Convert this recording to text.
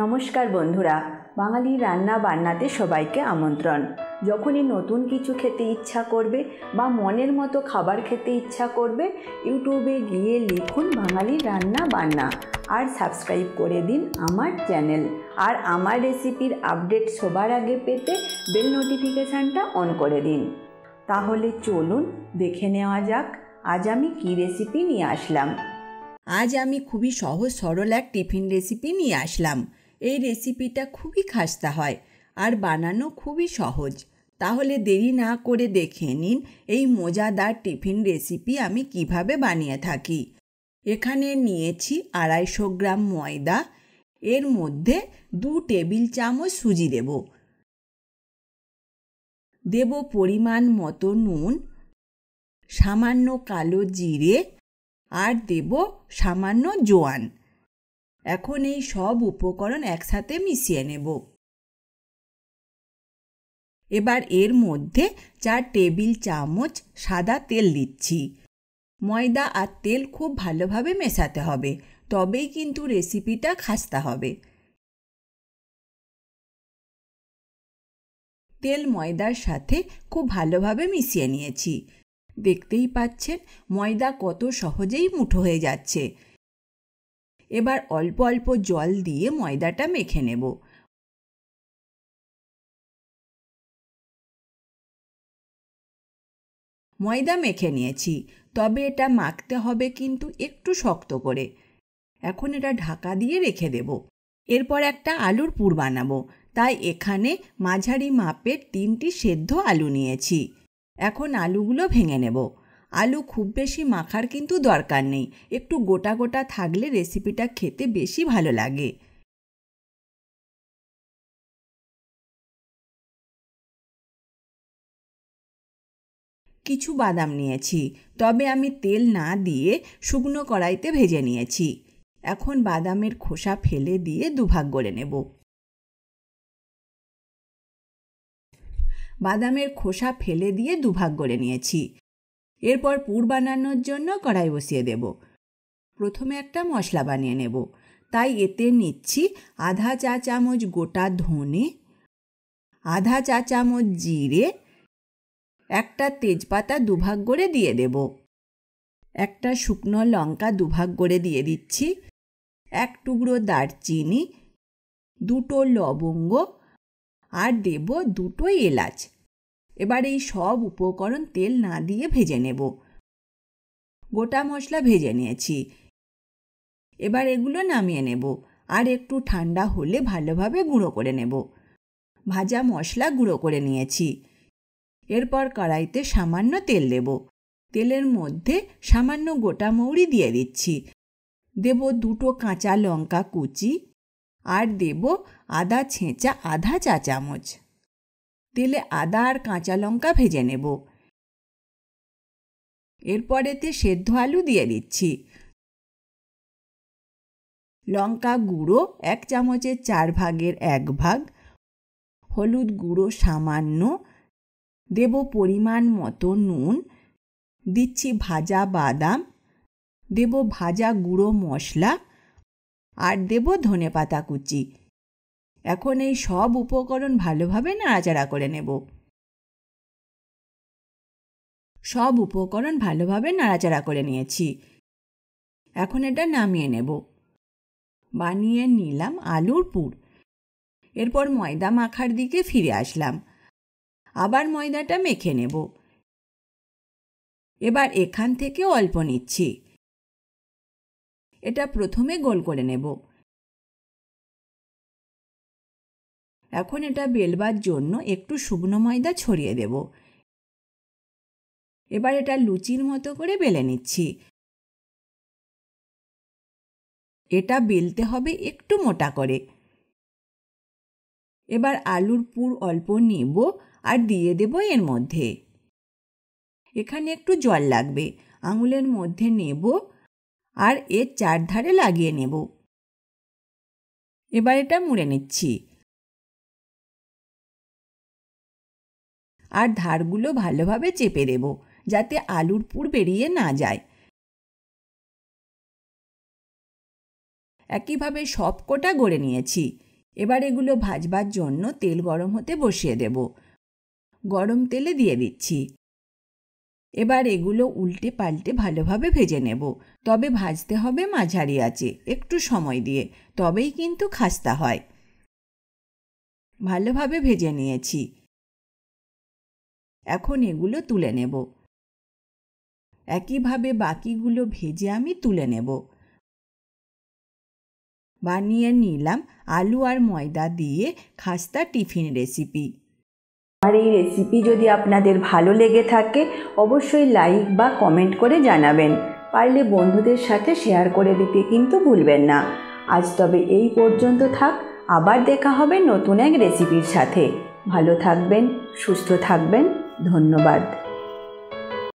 নমস্কার বন্ধুরা বাঙালি রান্না বান্নাতে সবাইকে আমন্ত্রণ যখনই নতুন কিছু খেতে ইচ্ছা করবে বা মনের মতো খাবার খেতে ইচ্ছা করবে ইউটিউবে গিয়ে লিখুন বাঙালি রান্না বান্না আর সাবস্ক্রাইব করে দিন আমার চ্যানেল আর আমার রেসিপির আপডেট সবার আগে পেতে বেল নোটিফিকেশানটা অন করে দিন তাহলে চলুন দেখে নেওয়া যাক আজ আমি কি রেসিপি নিয়ে আসলাম আজ আমি খুবই সহজ সরল এক টিফিন রেসিপি নিয়ে আসলাম এই রেসিপিটা খুবই খাস্তা হয় আর বানানো খুবই সহজ তাহলে দেরি না করে দেখে নিন এই মজাদার টিফিন রেসিপি আমি কিভাবে বানিয়ে থাকি এখানে নিয়েছি আড়াইশো গ্রাম ময়দা এর মধ্যে দু টেবিল চামচ সুজি দেব দেব পরিমাণ মতো নুন সামান্য কালো জিরে আর দেব সামান্য জোয়ান এখন এই সব উপকরণ একসাথে মিশিয়ে নেব এবার এর মধ্যে চার টেবিল চামচ সাদা তেল দিচ্ছি ময়দা আর তেল খুব ভালোভাবে মেশাতে হবে তবেই কিন্তু রেসিপিটা খাস্তা হবে তেল ময়দার সাথে খুব ভালোভাবে মিশিয়ে নিয়েছি দেখতেই পাচ্ছেন ময়দা কত সহজেই মুঠো হয়ে যাচ্ছে এবার অল্প অল্প জল দিয়ে ময়দাটা মেখে নেব ময়দা মেখে নিয়েছি তবে এটা মাখতে হবে কিন্তু একটু শক্ত করে এখন এটা ঢাকা দিয়ে রেখে দেব এরপর একটা আলুর পুর বানাবো তাই এখানে মাঝারি মাপের তিনটি সেদ্ধ আলু নিয়েছি এখন আলুগুলো ভেঙে নেব আলু খুব বেশি মাখার কিন্তু দরকার নেই একটু গোটা গোটা থাকলে রেসিপিটা খেতে বেশি ভালো লাগে কিছু বাদাম নিয়েছি তবে আমি তেল না দিয়ে শুকনো কড়াইতে ভেজে নিয়েছি এখন বাদামের খোসা ফেলে দিয়ে দুভাগ করে নেব বাদামের খোসা ফেলে দিয়ে দুভাগ করে নিয়েছি এরপর পুর বানানোর জন্য কড়াই বসিয়ে দেব প্রথমে একটা মশলা বানিয়ে নেব তাই এতে নিচ্ছি আধা চা চামচ গোটা ধনে আধা চা চামচ জিরে একটা তেজপাতা দুভাগ করে দিয়ে দেব একটা শুকনো লঙ্কা দুভাগ করে দিয়ে দিচ্ছি এক টুকরো দারচিনি দুটো লবঙ্গ আর দেব দুটো এলাচ এবার এই সব উপকরণ তেল না দিয়ে ভেজে নেব গোটা মশলা ভেজে নিয়েছি এবার এগুলো নামিয়ে নেব আর একটু ঠান্ডা হলে ভালোভাবে গুঁড়ো করে নেব ভাজা মশলা গুঁড়ো করে নিয়েছি এরপর কড়াইতে সামান্য তেল দেব তেলের মধ্যে সামান্য গোটা মৌরি দিয়ে দিচ্ছি দেব দুটো কাঁচা লঙ্কা কুচি আর দেব আদা ছেঁচা আধা চা চামচ তেলে আদা আর কাঁচা লঙ্কা ভেজে নেব এরপরেতে সেদ্ধ আলু দিয়ে দিচ্ছি লঙ্কা গুঁড়ো এক চামচের চার ভাগের এক ভাগ হলুদ গুঁড়ো সামান্য দেব পরিমাণ মতো নুন দিচ্ছি ভাজা বাদাম দেব ভাজা গুঁড়ো মশলা আর দেব ধনে পাতা কুচি এখন এই সব উপকরণ ভালোভাবে নাড়াচাড়া করে নেব সব উপকরণ ভালোভাবে নাড়াচাড়া করে নিয়েছি এখন এটা নামিয়ে নেব বানিয়ে নিলাম আলুর পুর এরপর ময়দা মাখার দিকে ফিরে আসলাম আবার ময়দাটা মেখে নেব এবার এখান থেকে অল্প নিচ্ছি এটা প্রথমে গোল করে নেব এখন এটা বেলবার জন্য একটু শুকনো ময়দা ছড়িয়ে দেব এবার এটা লুচির মতো করে বেলে নিচ্ছি এটা বেলতে হবে একটু মোটা করে এবার আলুর পুর অল্প নিব আর দিয়ে দেব এর মধ্যে এখানে একটু জল লাগবে আঙুলের মধ্যে নেব আর এর চারধারে লাগিয়ে নেব এবার এটা মুড়ে নিচ্ছি আর ধারগুলো ভালোভাবে চেপে দেব যাতে আলুর পুর বেরিয়ে না যায় একইভাবে সব কোটা গড়ে নিয়েছি এবার এগুলো ভাজবার জন্য তেল গরম হতে বসিয়ে দেব গরম তেলে দিয়ে দিচ্ছি এবার এগুলো উল্টে পাল্টে ভালোভাবে ভেজে নেব তবে ভাজতে হবে মাঝারি আছে একটু সময় দিয়ে তবেই কিন্তু খাস্তা হয় ভালোভাবে ভেজে নিয়েছি এখন এগুলো তুলে নেব একইভাবে বাকিগুলো ভেজে আমি তুলে নেব বানিয়ে নিলাম আলু আর ময়দা দিয়ে খাস্তা টিফিন রেসিপি আর এই রেসিপি যদি আপনাদের ভালো লেগে থাকে অবশ্যই লাইক বা কমেন্ট করে জানাবেন পারলে বন্ধুদের সাথে শেয়ার করে দিতে কিন্তু ভুলবেন না আজ তবে এই পর্যন্ত থাক আবার দেখা হবে নতুন এক রেসিপির সাথে ভালো থাকবেন সুস্থ থাকবেন ধন্যবাদ